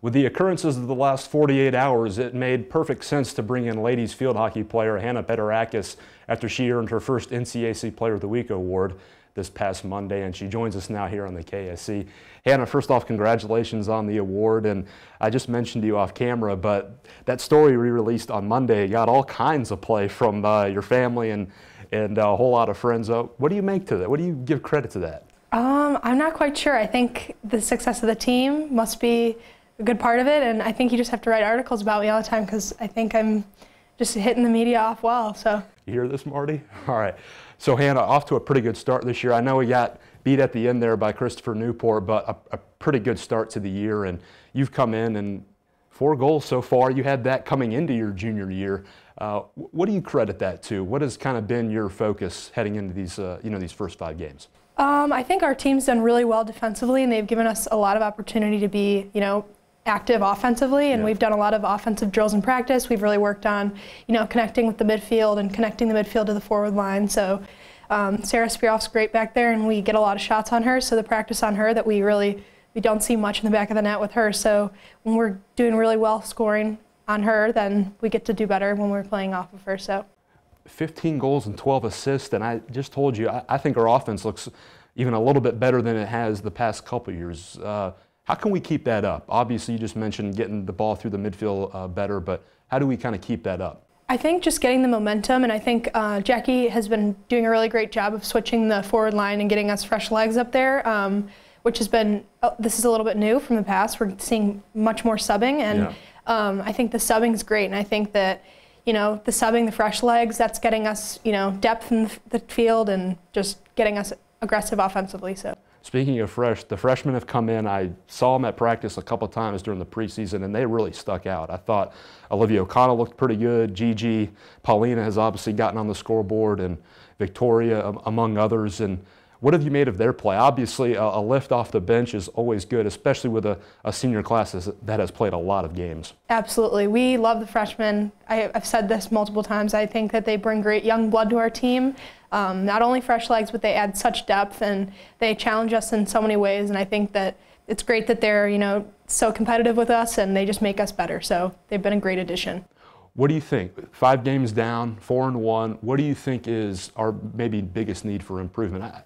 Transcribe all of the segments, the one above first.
With the occurrences of the last 48 hours, it made perfect sense to bring in ladies field hockey player Hannah Pederakis after she earned her first NCAC Player of the Week award this past Monday, and she joins us now here on the KSC. Hannah, first off, congratulations on the award, and I just mentioned you off camera, but that story we released on Monday got all kinds of play from uh, your family and, and a whole lot of friends. Uh, what do you make to that? What do you give credit to that? Um, I'm not quite sure. I think the success of the team must be a good part of it. And I think you just have to write articles about me all the time because I think I'm just hitting the media off well. So you hear this, Marty? All right. So Hannah, off to a pretty good start this year. I know we got beat at the end there by Christopher Newport, but a, a pretty good start to the year. And you've come in and four goals so far. You had that coming into your junior year. Uh, what do you credit that to? What has kind of been your focus heading into these, uh, you know, these first five games? Um, I think our team's done really well defensively, and they've given us a lot of opportunity to be, you know, active offensively, and yeah. we've done a lot of offensive drills in practice. We've really worked on, you know, connecting with the midfield and connecting the midfield to the forward line. So um, Sarah Spiroff's great back there, and we get a lot of shots on her. So the practice on her that we really we don't see much in the back of the net with her. So when we're doing really well scoring on her, then we get to do better when we're playing off of her. So 15 goals and 12 assists, and I just told you I, I think our offense looks even a little bit better than it has the past couple years. Uh, how can we keep that up? Obviously, you just mentioned getting the ball through the midfield uh, better, but how do we kind of keep that up? I think just getting the momentum, and I think uh, Jackie has been doing a really great job of switching the forward line and getting us fresh legs up there, um, which has been, oh, this is a little bit new from the past. We're seeing much more subbing, and yeah. um, I think the subbing is great, and I think that, you know, the subbing, the fresh legs, that's getting us, you know, depth in the field and just getting us aggressive offensively. So. Speaking of fresh, the freshmen have come in. I saw them at practice a couple times during the preseason, and they really stuck out. I thought Olivia O'Connell looked pretty good. Gigi, Paulina has obviously gotten on the scoreboard, and Victoria, um, among others. And what have you made of their play? Obviously, a, a lift off the bench is always good, especially with a, a, senior class that has played a lot of games. Absolutely. We love the freshmen. I, have said this multiple times. I think that they bring great young blood to our team. Um, not only fresh legs, but they add such depth and they challenge us in so many ways. And I think that it's great that they're, you know, so competitive with us and they just make us better. So they've been a great addition. What do you think? Five games down, four and one. What do you think is our maybe biggest need for improvement? I,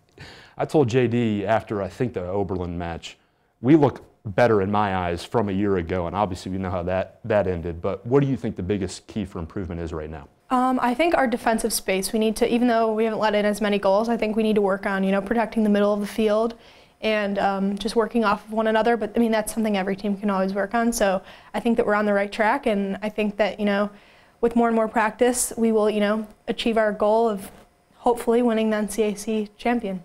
I told JD after I think the Oberlin match, we look better in my eyes from a year ago, and obviously we know how that, that ended. But what do you think the biggest key for improvement is right now? Um, I think our defensive space. We need to, even though we haven't let in as many goals, I think we need to work on, you know, protecting the middle of the field and um, just working off of one another. But I mean, that's something every team can always work on. So I think that we're on the right track, and I think that you know, with more and more practice, we will, you know, achieve our goal of hopefully winning the NCAC champion.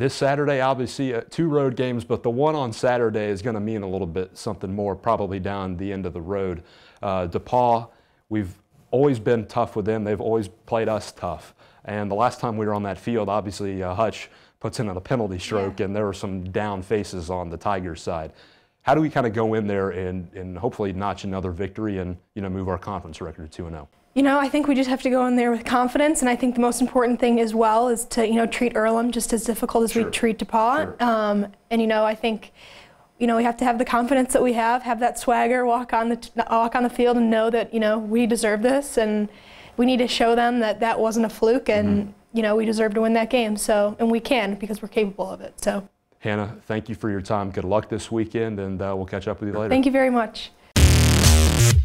This Saturday, obviously, uh, two road games, but the one on Saturday is going to mean a little bit something more, probably down the end of the road. Uh, DePaul, we've always been tough with them. They've always played us tough. And the last time we were on that field, obviously, uh, Hutch puts in a penalty stroke, yeah. and there were some down faces on the Tigers' side. How do we kind of go in there and, and hopefully notch another victory and you know move our conference record to 2 0? you know, I think we just have to go in there with confidence. And I think the most important thing as well is to, you know, treat Earlham just as difficult as sure. we treat DePaul. Sure. Um, and, you know, I think, you know, we have to have the confidence that we have, have that swagger, walk on the, walk on the field and know that, you know, we deserve this. And we need to show them that that wasn't a fluke and, mm -hmm. you know, we deserve to win that game. So, and we can because we're capable of it. So, Hannah, thank you for your time. Good luck this weekend, and uh, we'll catch up with you later. Thank you very much.